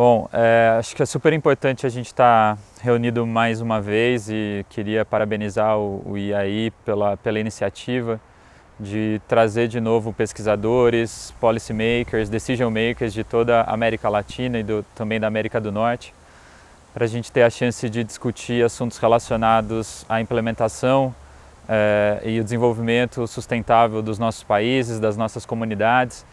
Bom, é, acho que é super importante a gente estar tá reunido mais uma vez e queria parabenizar o, o IAI pela, pela iniciativa de trazer de novo pesquisadores, policymakers, decision makers de toda a América Latina e do, também da América do Norte para a gente ter a chance de discutir assuntos relacionados à implementação eh, e o desenvolvimento sustentável dos nossos países, das nossas comunidades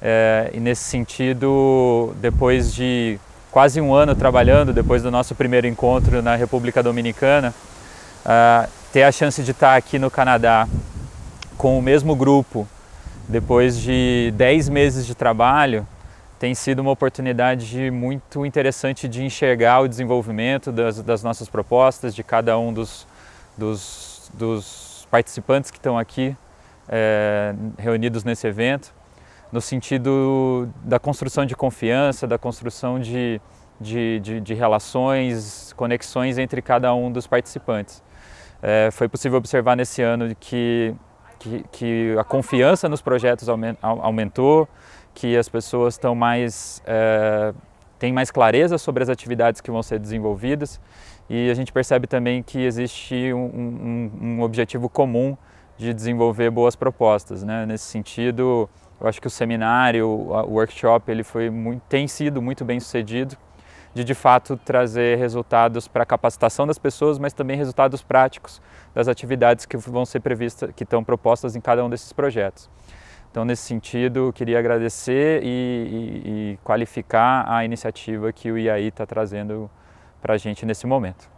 é, e nesse sentido, depois de quase um ano trabalhando, depois do nosso primeiro encontro na República Dominicana, uh, ter a chance de estar aqui no Canadá com o mesmo grupo, depois de 10 meses de trabalho, tem sido uma oportunidade muito interessante de enxergar o desenvolvimento das, das nossas propostas, de cada um dos, dos, dos participantes que estão aqui é, reunidos nesse evento no sentido da construção de confiança, da construção de, de, de, de relações, conexões entre cada um dos participantes. É, foi possível observar nesse ano que, que, que a confiança nos projetos aumentou, que as pessoas estão mais é, têm mais clareza sobre as atividades que vão ser desenvolvidas e a gente percebe também que existe um, um, um objetivo comum de desenvolver boas propostas, né? Nesse sentido, eu acho que o seminário, o workshop, ele foi muito, tem sido muito bem sucedido de de fato trazer resultados para a capacitação das pessoas, mas também resultados práticos das atividades que vão ser previstas, que estão propostas em cada um desses projetos. Então, nesse sentido, queria agradecer e, e, e qualificar a iniciativa que o IAI está trazendo para a gente nesse momento.